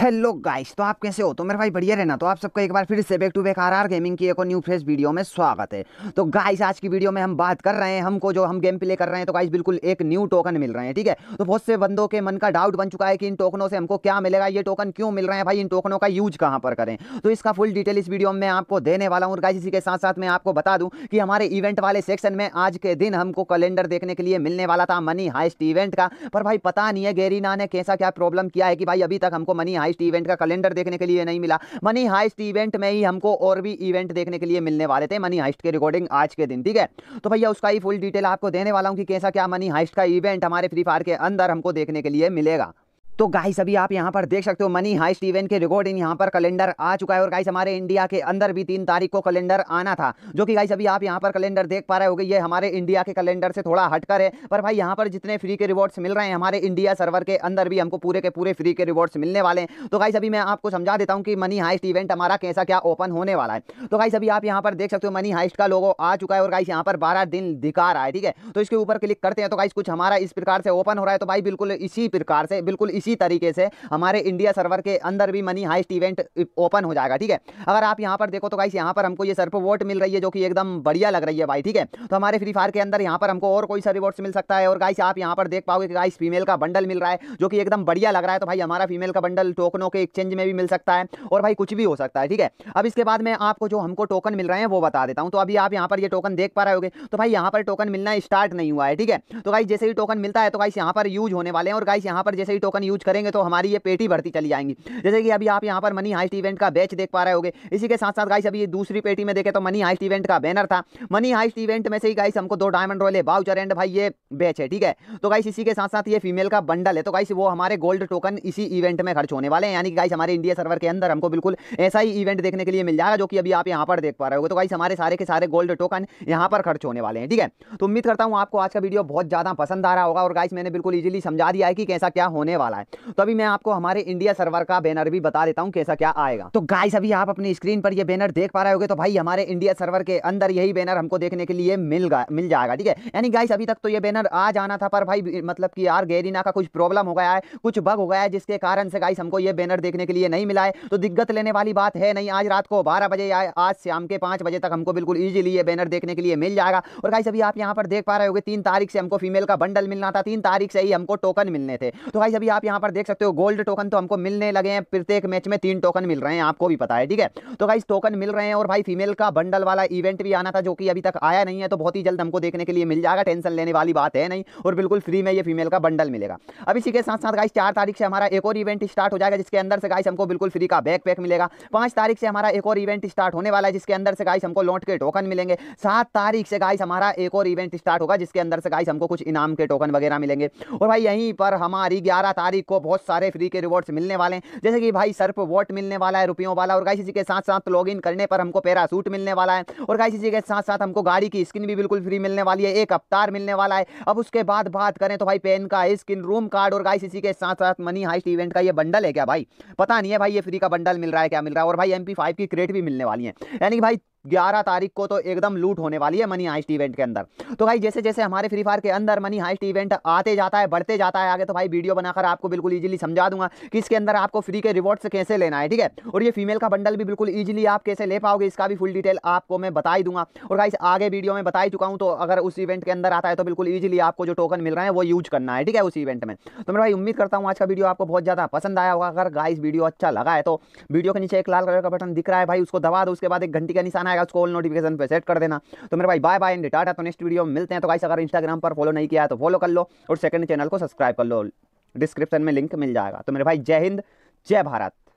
hello guys तो आप कैसे हो तो मेरे भाई बढ़िया रहना तो आप सबका एक बार फिर से back to back R R gaming की एक और न्यू फ्रेश वीडियो में स्वागत है तो गाइस आज की वीडियो में हम बात कर रहे हैं हमको जो हम गेम प्ले कर रहे हैं तो गाइस बिल्कुल एक न्यू टोकन मिल रहे हैं ठीक है तो बहुत से बंदों के मन का डाउट बन चुका है कि इन टोकनों से हमको क्या मिलेगा ये टोकन क्यों मिल रहे हैं भाई इन टोकनों का यूज कहाँ पर करें तो इसका फुल डिटेल इस वीडियो में आपको देने वाला हूँ और गाइस इसी के साथ साथ मैं आपको बता दूँ कि हमारे इवेंट वाले सेक्शन में आज के दिन हमको कैलेंडर देखने के लिए मिलने वाला था मनी हाइस्ट इवेंट का पर भाई पता नहीं है गेरीना ने कैसा क्या प्रॉब्लम किया है कि भाई अभी तक हमको मनी हाइस्ट इवेंट का कैलेंडर देखने के लिए नहीं मिला मनी हाइस्ट इवेंट में ही हमको और भी इवेंट देखने के लिए मिलने वाले थे मनी हाइस्ट के रिकॉर्डिंग आज के दिन ठीक है तो भैया उसका ही फुल डिटेल आपको देने वाला हूँ कि कैसा क्या मनी हाइस्ट का इवेंट हमारे फ्री फायर के अंदर हमको देखने के लिए मिलेगा तो गाइस अभी आप यहाँ पर देख सकते हो मनी हाइस्ट इवेंट के रिकॉर्डिंग यहाँ पर कैलेंडर आ चुका है और गाइस हमारे इंडिया के अंदर भी तीन तारीख को कैलेंडर आना था जो कि गाइस अभी आप यहाँ पर कैलेंडर देख पा रहे हो ये हमारे इंडिया के कैलेंडर से थोड़ा हटकर है पर भाई यहाँ पर जितने फ्री के रिवॉर्ड्स मिल रहे हैं हमारे इंडिया सर्वर के अंदर भी हमको पूरे के पूरे फ्री के रिवॉर्ड्स मिलने वाले हैं तो गाइस अभी मैं आपको समझा देता हूँ कि मनी हाइस्ट इवेंट हमारा कैसा क्या ओपन होने वाला है तो गाइस अभी आप यहाँ पर देख सकते हो मनी हाइस्ट का लोगो आ चुका है और गाइस यहाँ पर बारह दिन दिखा रहा है ठीक है तो इसके ऊपर क्लिक करते हैं तो गाइस कुछ हमारा इस प्रकार से ओपन हो रहा है तो भाई बिल्कुल इसी प्रकार से बिल्कुल इसी इसी तरीके से हमारे इंडिया सर्वर के अंदर भी मनी हाइस्ट इवेंट ओपन हो जाएगा ठीक है अगर आप यहाँ पर देखो तो गाइस यहाँ पर हमको ये सर्फ वोट मिल रही है जो कि एकदम बढ़िया लग रही है भाई ठीक है तो हमारे फ्री फायर के अंदर यहाँ पर हमको और कोई सा रिवॉर्ड्स मिल सकता है और गाइस आप यहाँ पर देख पाओगे कि गाइस फीमेल का बंडल मिल रहा है जो कि एकदम बढ़िया लग रहा है तो भाई हमारा फीमेल का बंडल टोकनों के एक्सचेंज में भी मिल सकता है और भाई कुछ भी हो सकता है ठीक है अब इसके बाद में आपको जो हमको टोकन मिल रहे हैं वो बता देता हूँ तो अभी आप यहाँ पर ये टोकन देख पा रहे हो तो भाई यहाँ पर टोकन मिलना स्टार्ट नहीं हुआ है ठीक है तो गाइस जैसे ही टोकन मिलता है तो गाइस यहाँ पर यूज होने वाले हैं और गाइस यहाँ पर जैसे ही टोकन यूज यूज करेंगे तो हमारी ये पेटी भरती चली जाएंगी जैसे कि अभी आप यहाँ पर मनी हाइस्ट इवेंट का बैच देख पा रहे हो इसी के साथ साथ गाइस अभी दूसरी पेटी में देखे तो मनी हाइस्ट इवेंट का बैनर था मनी हाइस्ट इवेंट में से ही गाइस हमको दो डायमंड रोले बाउचर एंड भाई ये बैच है ठीक है तो गाइस इसी के साथ साथ ये फीमेल का बंडल है तो गाइस वो हमारे गोल्ड टोकन इसी इवेंट में खर्च होने वाले हैं यानी कि गाइस हमारे इंडिया सर्वर के अंदर हमको बिल्कुल ऐसा ही इवेंट देखने के लिए मिल जाएगा जो कि अभी आप यहाँ पर देख पा रहे हो तो गाइस हमारे सारे के सारे गोल्ड टोकन यहाँ पर खर्च होने वाले हैं ठीक है तो उम्मीद करता हूँ आपको आज का वीडियो बहुत ज़्यादा पसंद आ रहा होगा और गाइस मैंने बिल्कुल ईजिली समझा दिया है कि कैसा क्या होने वाला है तो अभी मैं आपको हमारे इंडिया सर्वर का बैनर भी बता देता हूँ कैसा क्या आएगा तो गाइस अभी आप अपनी स्क्रीन पर ये बैनर देख पा रहे हो तो भाई हमारे इंडिया सर्वर के अंदर यही बैनर हमको देखने के लिए मिल मिल जाएगा ठीक है यानी गाइस अभी तक तो ये बैनर आ जाना था पर भाई मतलब कि यार गैरीना का कुछ प्रॉब्लम हो गया है कुछ बग हो गया है जिसके कारण से गाइस हमको ये बैनर देखने के लिए नहीं मिला है तो दिक्कत लेने वाली बात है नहीं आज रात को बारह बजे या आज शाम के पाँच बजे तक हमको बिल्कुल ईजिली ये बैनर देखने के लिए मिल जाएगा और गाइस अभी आप यहाँ पर देख पा रहे हो तीन तारीख से हमको फीमेल का बंडल मिलना था तीन तारीख से ही हमको टोकन मिलने थे तो गाइस अभी आप यहाँ पर देख सकते हो गोल्ड टोकन तो हमको मिलने लगे हैं प्रत्येक मैच में तीन टोकन मिल रहे हैं आपको भी पता है ठीक है तो गाइस टोकन मिल रहे हैं और भाई फीमेल का बंडल वाला इवेंट भी आना था जो कि अभी तक आया नहीं है तो बहुत ही जल्द हमको देखने के लिए मिल जाएगा टेंशन लेने वाली बात है नहीं और बिल्कुल फ्री में ये फीमेल का बंडल मिलेगा अब इसी के साथ साथ गाइस चार तारीख से हमारा एक और इवेंट स्टार्ट हो जाएगा जिसके अंदर से गाइस हमको बिल्कुल फ्री का बैक पैक मिलेगा पांच तारीख से हमारा एक और इवेंट स्टार्ट होने वाला है जिसके अंदर से गाइस हमको लौट के टोकन मिलेंगे सात तारीख से गाइस हमारा एक और इवेंट स्टार्ट होगा जिसके अंदर से गाइस हमको कुछ इनाम के टोकन वगैरह मिलेंगे और भाई यहीं पर हमारी ग्यारह तारीख सभी को बहुत सारे फ्री के रिवॉर्ड्स मिलने वाले हैं जैसे कि भाई सर्फ वोट मिलने वाला है रुपयों वाला और गाइस इसी के साथ साथ लॉग करने पर हमको पैरासूट मिलने वाला है और गाइस इसी के साथ साथ हमको गाड़ी की स्किन भी बिल्कुल फ्री मिलने वाली है एक अवतार मिलने वाला है अब उसके बाद बात करें तो भाई पेन का स्किन रूम कार्ड और गाइस इसी के साथ साथ मनी हाइस्ट इवेंट का ये बंडल है क्या भाई पता नहीं है भाई ये फ्री का बंडल मिल रहा है क्या मिल रहा है और भाई एम की क्रेट भी मिलने वाली है यानी कि भाई ग्यारह तारीख को तो एकदम लूट होने वाली है मनी हाइस्ट इवेंट के अंदर तो भाई जैसे जैसे हमारे फ्री फायर के अंदर मनी हाइस्ट इवेंट आते जाता है बढ़ते जाता है आगे तो भाई वीडियो बनाकर आपको बिल्कुल ईजिली समझा दूंगा कि इसके अंदर आपको फ्री के रिवॉर्ड्स कैसे लेना है ठीक है और ये फीमेल का बंडल भी बिल्कुल ईजिली आप कैसे ले पाओगे इसका भी फुल डिटेल आपको मैं बताई दूंगा और भाई आगे वीडियो में बता चुका हूँ तो अगर उस इवेंट के अंदर आता है तो बिल्कुल ईजिली आपको जो टोकन मिल रहा है वो यूज करना है ठीक है उस इवेंट में तो मेरा भाई उम्मीद करता हूँ आज का वीडियो आपको बहुत ज़्यादा पसंद आया होगा अगर गाइस वीडियो अच्छा लगा है तो वीडियो के नीचे एक लाल कलर का बटन दिख रहा है भाई उसको दबा दो उसके बाद एक घंटी का निशान आएगा उसको ऑल नोटिफिकेशन पर सेट कर देना तो मेरे भाई बाय बाय एंड टाटा तो नेक्स्ट वीडियो में मिलते हैं तो गाइस अगर इंस्टाग्राम पर फॉलो नहीं किया है तो फॉलो कर लो और सेकंड चैनल को सब्सक्राइब कर लो डिस्क्रिप्शन में लिंक मिल जाएगा तो मेरे भाई जय हिंद जय भारत